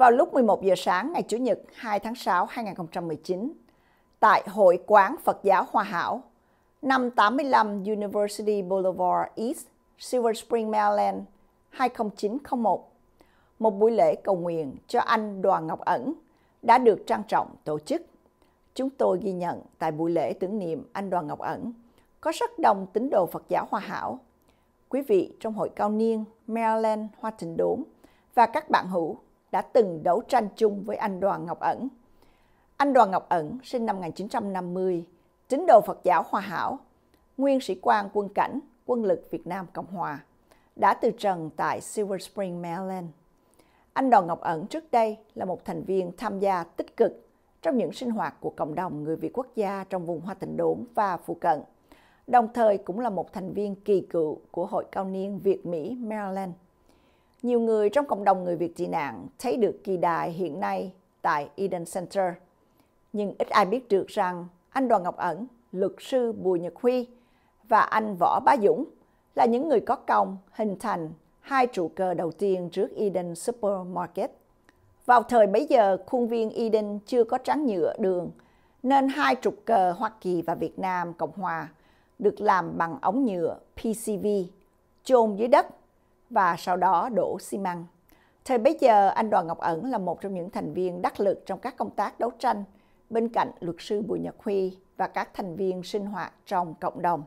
vào lúc 11 giờ sáng ngày Chủ nhật 2 tháng 6 2019 tại Hội quán Phật giáo Hòa Hảo, 585 University Boulevard East, Silver Spring, Maryland 20901. Một buổi lễ cầu nguyện cho anh Đoàn Ngọc Ẩn đã được trang trọng tổ chức. Chúng tôi ghi nhận tại buổi lễ tưởng niệm anh Đoàn Ngọc Ẩn có rất đông tín đồ Phật giáo Hòa Hảo. Quý vị trong hội cao niên Maryland Hoa Thịnh Đốn và các bạn hữu đã từng đấu tranh chung với anh Đoàn Ngọc Ẩn. Anh Đoàn Ngọc Ẩn sinh năm 1950, tín đồ Phật giáo Hòa Hảo, nguyên sĩ quan quân cảnh, quân lực Việt Nam Cộng Hòa, đã từ trần tại Silver Spring, Maryland. Anh Đoàn Ngọc Ẩn trước đây là một thành viên tham gia tích cực trong những sinh hoạt của cộng đồng người Việt quốc gia trong vùng Hoa Tịnh Đốn và phụ cận, đồng thời cũng là một thành viên kỳ cựu của Hội Cao Niên Việt-Mỹ Maryland nhiều người trong cộng đồng người Việt tị nạn thấy được kỳ đài hiện nay tại Eden Center. Nhưng ít ai biết được rằng anh Đoàn Ngọc Ẩn, luật sư Bùi Nhật Huy và anh Võ Bá Dũng là những người có công hình thành hai trụ cờ đầu tiên trước Eden Supermarket. Vào thời bấy giờ, khuôn viên Eden chưa có trắng nhựa đường, nên hai trụ cờ Hoa Kỳ và Việt Nam Cộng Hòa được làm bằng ống nhựa PCV, chôn dưới đất và sau đó đổ xi măng. Thời bấy giờ, anh Đoàn Ngọc Ẩn là một trong những thành viên đắc lực trong các công tác đấu tranh, bên cạnh luật sư Bùi Nhật Huy và các thành viên sinh hoạt trong cộng đồng.